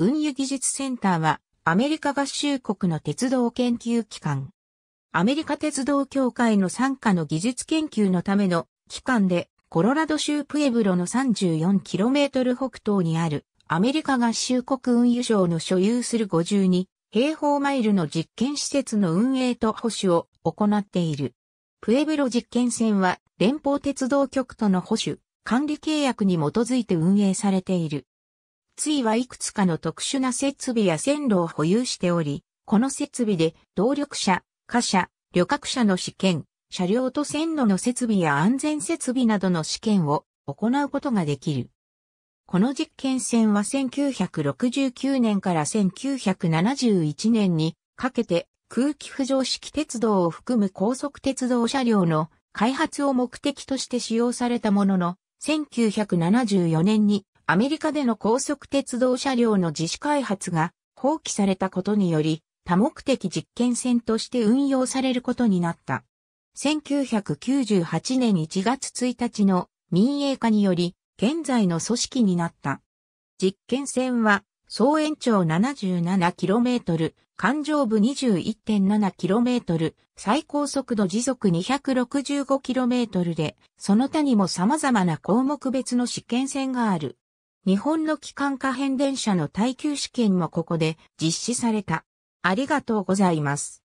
運輸技術センターは、アメリカ合衆国の鉄道研究機関。アメリカ鉄道協会の参加の技術研究のための機関で、コロラド州プエブロの 34km 北東にあるアメリカ合衆国運輸省の所有する52平方マイルの実験施設の運営と保守を行っている。プエブロ実験船は連邦鉄道局との保守、管理契約に基づいて運営されている。ついはいくつかの特殊な設備や線路を保有しており、この設備で動力車、貨車、旅客車の試験、車両と線路の設備や安全設備などの試験を行うことができる。この実験船は1969年から1971年にかけて空気浮上式鉄道を含む高速鉄道車両の開発を目的として使用されたものの、1974年にアメリカでの高速鉄道車両の自主開発が放棄されたことにより、多目的実験船として運用されることになった。1998年1月1日の民営化により、現在の組織になった。実験船は、総延長 77km、環状部 21.7km、最高速度時速 265km で、その他にも様々な項目別の試験船がある。日本の機関可変電車の耐久試験もここで実施された。ありがとうございます。